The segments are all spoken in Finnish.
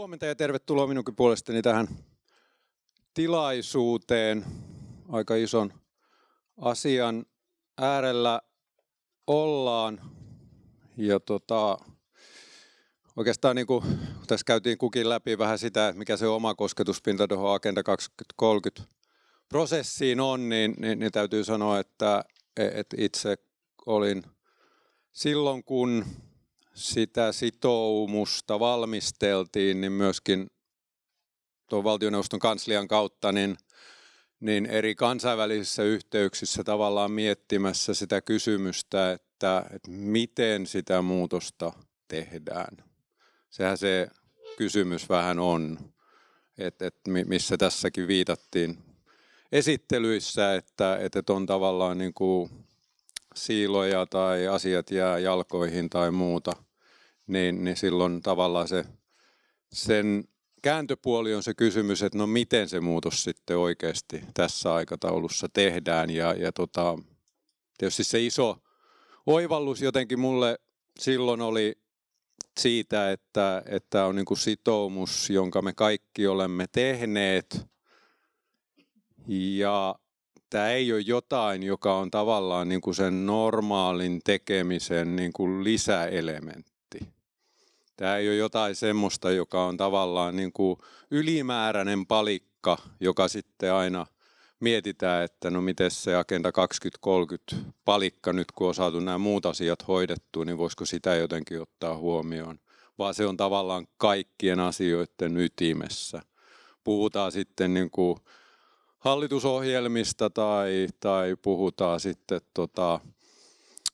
Huomenta ja tervetuloa minunkin puolestani tähän tilaisuuteen. Aika ison asian äärellä ollaan. Ja tota, oikeastaan niin kuin tässä käytiin kukin läpi vähän sitä, että mikä se oma kosketuspinta tuohon Agenda 2030 prosessiin on, niin, niin, niin täytyy sanoa, että e, että itse olin silloin, kun sitä sitoumusta valmisteltiin, niin myöskin tuon valtioneuvoston kanslian kautta, niin, niin eri kansainvälisissä yhteyksissä tavallaan miettimässä sitä kysymystä, että, että miten sitä muutosta tehdään. Sehän se kysymys vähän on, että, että missä tässäkin viitattiin esittelyissä, että, että on tavallaan niin kuin siiloja tai asiat jää jalkoihin tai muuta, niin, niin silloin tavallaan se, sen kääntöpuoli on se kysymys, että no miten se muutos sitten oikeasti tässä aikataulussa tehdään. Ja, ja tota, tietysti se iso oivallus jotenkin mulle silloin oli siitä, että, että on niin kuin sitoumus, jonka me kaikki olemme tehneet. Ja tämä ei ole jotain, joka on tavallaan niin kuin sen normaalin tekemisen niin kuin lisäelementti. Tämä ei ole jotain semmoista, joka on tavallaan niin kuin ylimääräinen palikka, joka sitten aina mietitään, että no miten se Agenda 2030 palikka nyt, kun on saatu nämä muut asiat hoidettua, niin voisiko sitä jotenkin ottaa huomioon. Vaan se on tavallaan kaikkien asioiden ytimessä. Puhutaan sitten niin kuin hallitusohjelmista tai, tai puhutaan sitten tota,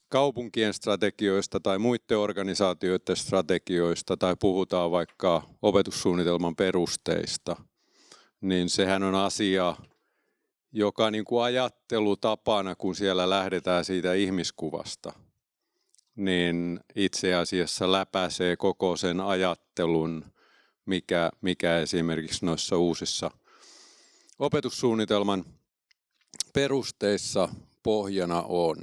kaupunkien strategioista tai muiden organisaatioiden strategioista tai puhutaan vaikka opetussuunnitelman perusteista, niin sehän on asia, joka niin kuin ajattelutapana, kun siellä lähdetään siitä ihmiskuvasta, niin itse asiassa läpäisee koko sen ajattelun, mikä, mikä esimerkiksi noissa uusissa – opetussuunnitelman perusteissa pohjana on.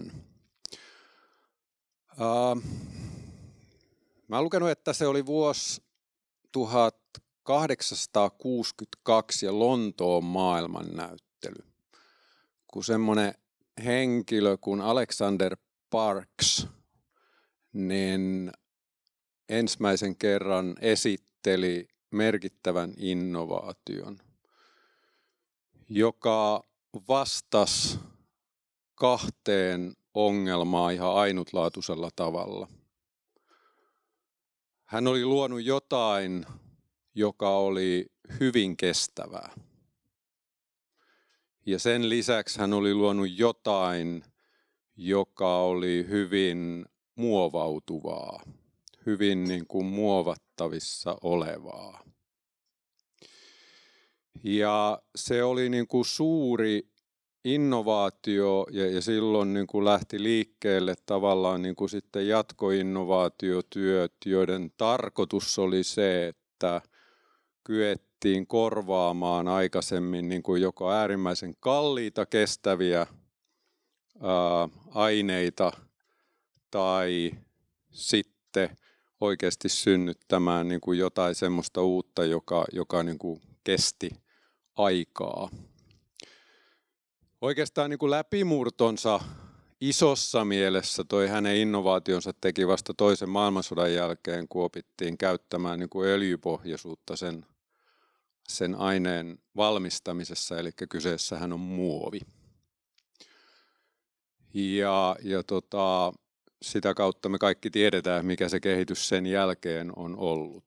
mä olen lukenut, että se oli vuosi 1862 ja Lontoon maailmannäyttely, kun semmoinen henkilö kuin Alexander Parks niin ensimmäisen kerran esitteli merkittävän innovaation – joka vastasi kahteen ongelmaan ihan ainutlaatuisella tavalla. Hän oli luonut jotain, joka oli hyvin kestävää. Ja sen lisäksi hän oli luonut jotain, joka oli hyvin muovautuvaa, hyvin niin kuin muovattavissa olevaa. Ja se oli niin kuin suuri innovaatio ja, ja silloin niin kuin lähti liikkeelle tavallaan niin kuin sitten jatkoinnovaatiotyöt, joiden tarkoitus oli se, että kyettiin korvaamaan aikaisemmin niin kuin joko äärimmäisen kalliita kestäviä ää, aineita tai sitten oikeasti synnyttämään niin kuin jotain semmoista uutta, joka, joka niin kuin kesti aikaa. Oikeastaan niin kuin läpimurtonsa isossa mielessä toi hänen innovaationsa teki vasta toisen maailmansodan jälkeen, kun opittiin käyttämään niin kuin öljypohjaisuutta sen, sen aineen valmistamisessa, eli kyseessähän on muovi. Ja, ja tota, sitä kautta me kaikki tiedetään, mikä se kehitys sen jälkeen on ollut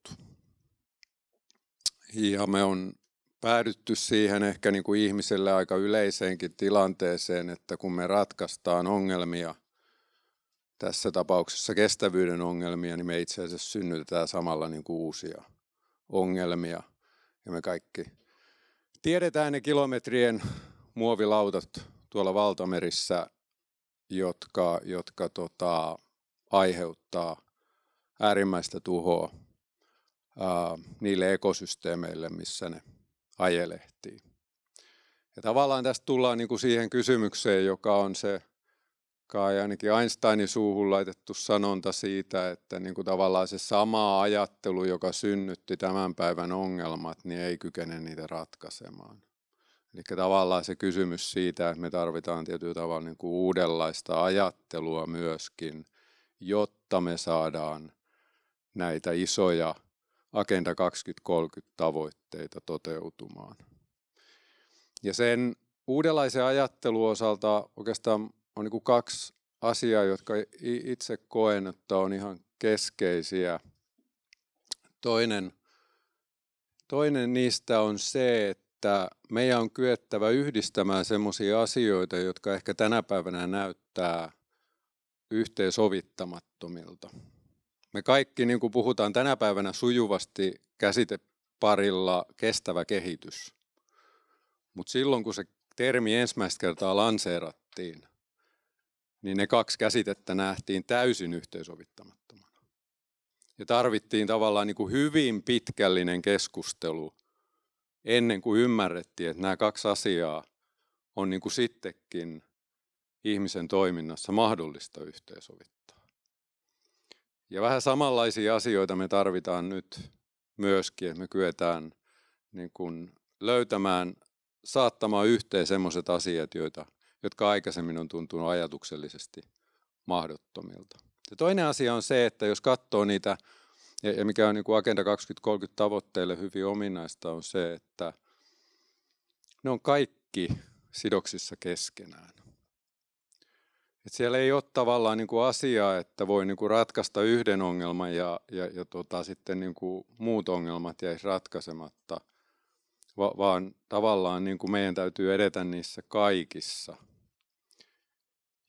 ja me on päädytty siihen ehkä niin kuin ihmiselle aika yleiseenkin tilanteeseen, että kun me ratkaistaan ongelmia, tässä tapauksessa kestävyyden ongelmia, niin me itse asiassa synnytetään samalla niin kuin uusia ongelmia. Ja me kaikki tiedetään ne kilometrien muovilautat tuolla valtamerissä, jotka, jotka tota, aiheuttaa äärimmäistä tuhoa niille ekosysteemeille, missä ne ajelehtii. Ja tavallaan tästä tullaan niin kuin siihen kysymykseen, joka on se kai ainakin Einsteinin suuhun laitettu sanonta siitä, että niin kuin tavallaan se sama ajattelu, joka synnytti tämän päivän ongelmat, niin ei kykene niitä ratkaisemaan. Eli tavallaan se kysymys siitä, että me tarvitaan tietyllä tavalla niin kuin uudenlaista ajattelua myöskin, jotta me saadaan näitä isoja Agenda 2030 tavoitteita toteutumaan. Ja sen uudenlaisen ajattelun osalta oikeastaan on niin kuin kaksi asiaa, jotka itse koen, että on ihan keskeisiä. Toinen, toinen niistä on se, että meidän on kyettävä yhdistämään sellaisia asioita, jotka ehkä tänä päivänä näyttää yhteensovittamattomilta. Me kaikki niin kuin puhutaan tänä päivänä sujuvasti käsiteparilla kestävä kehitys. Mutta silloin kun se termi ensimmäistä kertaa lanseerattiin, niin ne kaksi käsitettä nähtiin täysin yhteensovittamattomana. Ja tarvittiin tavallaan niin kuin hyvin pitkällinen keskustelu ennen kuin ymmärrettiin, että nämä kaksi asiaa on niin kuin sittenkin ihmisen toiminnassa mahdollista yhteensovittaa. Ja vähän samanlaisia asioita me tarvitaan nyt myöskin, että me kyetään niin kuin löytämään, saattamaan yhteen sellaiset asiat, joita, jotka aikaisemmin on tuntunut ajatuksellisesti mahdottomilta. Ja toinen asia on se, että jos katsoo niitä, ja mikä on niin kuin Agenda 2030 tavoitteille hyvin ominaista, on se, että ne on kaikki sidoksissa keskenään. Et siellä ei ole tavallaan niin kuin asiaa, että voi niin kuin ratkaista yhden ongelman ja, ja, ja tota, sitten niin kuin muut ongelmat jäisi ratkaisematta, Va, vaan tavallaan niin kuin meidän täytyy edetä niissä kaikissa,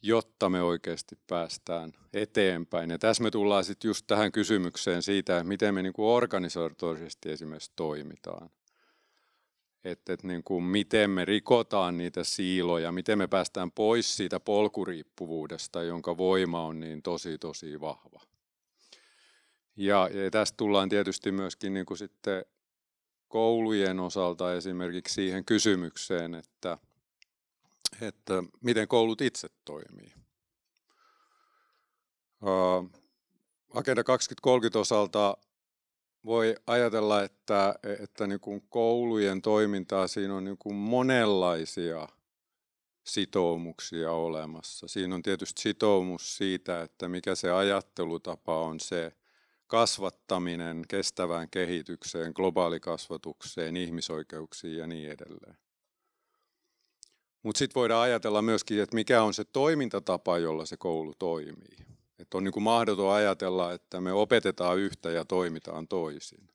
jotta me oikeasti päästään eteenpäin. Ja tässä me tullaan sitten just tähän kysymykseen siitä, miten me niin kuin organisatorisesti esimerkiksi toimitaan että, että niin kuin miten me rikotaan niitä siiloja, miten me päästään pois siitä polkuriippuvuudesta, jonka voima on niin tosi tosi vahva. Ja, ja tästä tullaan tietysti myöskin niin kuin sitten koulujen osalta esimerkiksi siihen kysymykseen, että, että miten koulut itse toimii. Agenda 2030 osalta voi ajatella, että, että niin kuin koulujen toimintaa siinä on niin kuin monenlaisia sitoumuksia olemassa. Siinä on tietysti sitoumus siitä, että mikä se ajattelutapa on se kasvattaminen kestävään kehitykseen, globaalikasvatukseen, ihmisoikeuksiin ja niin edelleen. Mutta sitten voidaan ajatella myöskin, että mikä on se toimintatapa, jolla se koulu toimii. Että on niin kuin mahdoton ajatella, että me opetetaan yhtä ja toimitaan toisin,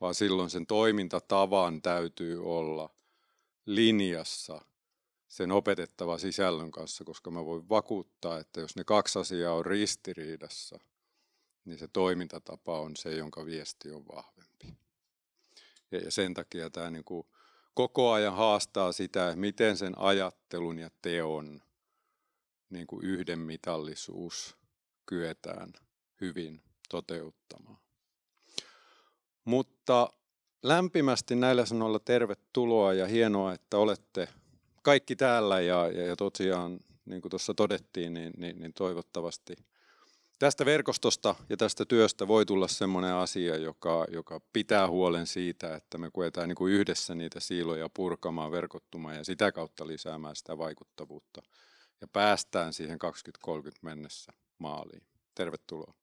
vaan silloin sen toimintatavan täytyy olla linjassa sen opetettava sisällön kanssa, koska mä voin vakuuttaa, että jos ne kaksi asiaa on ristiriidassa, niin se toimintatapa on se, jonka viesti on vahvempi. Ja, sen takia tämä niin kuin koko ajan haastaa sitä, miten sen ajattelun ja teon niin kuin yhdenmitallisuus kyetään hyvin toteuttamaan. Mutta lämpimästi näillä sanoilla tervetuloa ja hienoa, että olette kaikki täällä ja, ja, ja tosiaan, niin kuin tuossa todettiin, niin, niin, niin toivottavasti tästä verkostosta ja tästä työstä voi tulla sellainen asia, joka, joka pitää huolen siitä, että me kuetaan niin yhdessä niitä siiloja purkamaan, verkottumaan ja sitä kautta lisäämään sitä vaikuttavuutta ja päästään siihen 2030 mennessä maaliin. Tervetuloa.